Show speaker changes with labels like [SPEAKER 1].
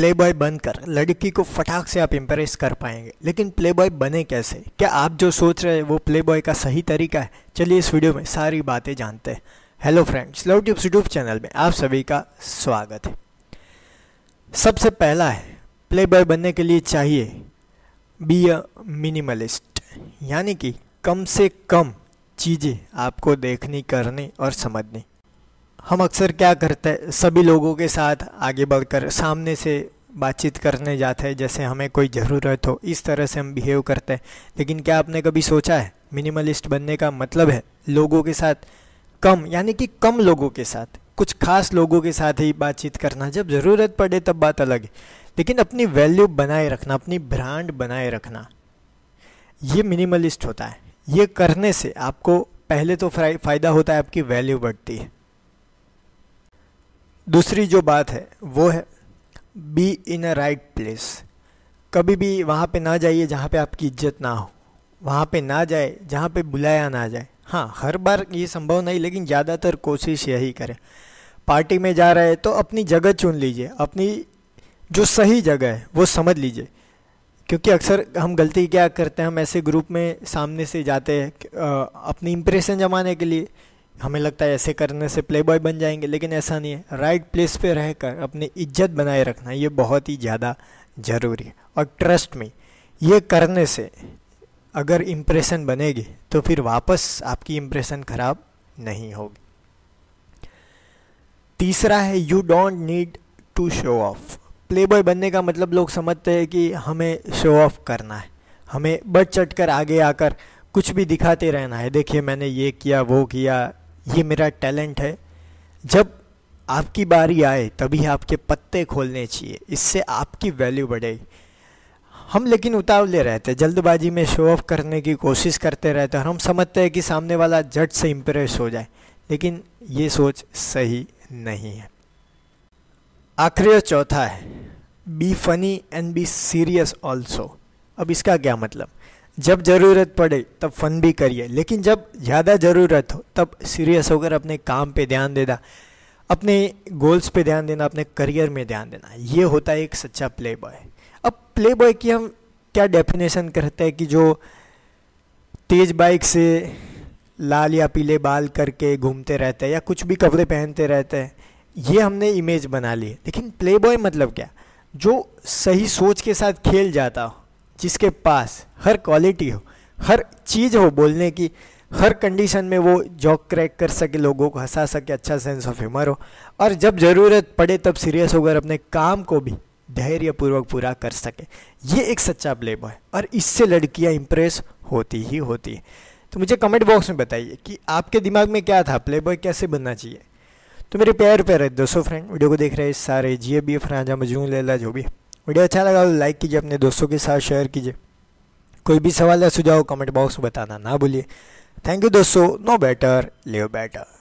[SPEAKER 1] play boy बनकर लड़की को फटाक से आप इम्प्रेस कर पाएंगे लेकिन प्ले बॉय बने कैसे क्या आप जो सोच रहे हैं वो प्ले बॉय का सही तरीका है चलिए इस वीडियो में सारी बातें जानते हैं hello friends love tubes YouTube channel में आप सभी का स्वागत है सबसे पहला है प्ले बॉय बनने के लिए चाहिए बी अ मिनिमलिस्ट यानी कि कम से कम चीज़ें आपको देखनी करनी और समझनी हम अक्सर क्या करते हैं सभी लोगों के साथ आगे बढ़कर सामने से बातचीत करने जाते हैं जैसे हमें कोई ज़रूरत हो तो इस तरह से हम बिहेव करते हैं लेकिन क्या आपने कभी सोचा है मिनिमलिस्ट बनने का मतलब है लोगों के साथ कम यानी कि कम लोगों के साथ कुछ खास लोगों के साथ ही बातचीत करना जब ज़रूरत पड़े तब बात अलग है लेकिन अपनी वैल्यू बनाए रखना अपनी ब्रांड बनाए रखना ये मिनिमलिस्ट होता है ये करने से आपको पहले तो फ़ायदा होता है आपकी वैल्यू बढ़ती है दूसरी जो बात है वो है be in a right place कभी भी वहाँ पे ना जाइए जहाँ पे आपकी इज्जत ना हो वहाँ पे ना जाए जहाँ पे बुलाया ना जाए हाँ हर बार ये संभव नहीं लेकिन ज़्यादातर कोशिश यही करें पार्टी में जा रहे हैं तो अपनी जगह चुन लीजिए अपनी जो सही जगह है वो समझ लीजिए क्योंकि अक्सर हम गलती क्या करते हैं हम ऐसे ग्रुप में सामने से जाते हैं अपनी इम्प्रेशन जमाने के लिए हमें लगता है ऐसे करने से प्ले बॉय बन जाएंगे लेकिन ऐसा नहीं है राइट प्लेस पे रहकर अपनी इज्जत बनाए रखना ये बहुत ही ज़्यादा ज़रूरी है और ट्रस्ट में ये करने से अगर इम्प्रेशन बनेगी तो फिर वापस आपकी इम्प्रेशन ख़राब नहीं होगी तीसरा है you don't need to show off play boy बनने का मतलब लोग समझते हैं कि हमें शो ऑफ करना है हमें बढ़ चढ़ कर आगे आकर कुछ भी दिखाते रहना है देखिए मैंने ये किया वो किया ये मेरा टैलेंट है जब आपकी बारी आए तभी आपके पत्ते खोलने चाहिए इससे आपकी वैल्यू बढ़ेगी हम लेकिन उतावले रहते जल्दबाजी में शो ऑफ करने की कोशिश करते रहते और हम समझते हैं कि सामने वाला जट से इम्प्रेस हो जाए लेकिन ये सोच सही नहीं है आखिरी और चौथा है be funny and be serious also अब इसका क्या मतलब जब ज़रूरत पड़े तब फ़न भी करिए लेकिन जब ज़्यादा ज़रूरत हो तब सीरियस होकर अपने काम पे ध्यान देना अपने गोल्स पे ध्यान देना अपने करियर में ध्यान देना ये होता है एक सच्चा प्ले बॉय अब प्ले बॉय की हम क्या डेफिनेशन करते हैं कि जो तेज़ बाइक से लाल या पीले बाल करके घूमते रहते हैं या कुछ भी कपड़े पहनते रहते हैं ये हमने इमेज बना ली है लेकिन प्ले बॉय मतलब क्या जो सही सोच के साथ खेल जाता हो जिसके पास हर क्वालिटी हो हर चीज़ हो बोलने की हर कंडीशन में वो जॉक क्रैक कर सके लोगों को हंसा सके अच्छा सेंस ऑफ ह्यूमर हो और जब ज़रूरत पड़े तब सीरियस होकर अपने काम को भी धैर्यपूर्वक पूरा कर सके ये एक सच्चा प्ले बॉय और इससे लड़कियाँ इंप्रेस होती ही होती है तो मुझे कमेंट बॉक्स में बताइए कि आपके दिमाग में क्या था प्ले बॉय कैसे बनना चाहिए तो मेरे प्यार प्यार दोस्तों फ्रेंड वीडियो को देख रहे सारे जिए बी फ्रांजा मजूम लेला जो भी वीडियो अच्छा लगा तो लाइक कीजिए अपने दोस्तों के साथ शेयर कीजिए कोई भी सवाल या सुझाव कमेंट बॉक्स में बताना ना भूलिए थैंक यू दोस्तों नो बेटर लिव बेटर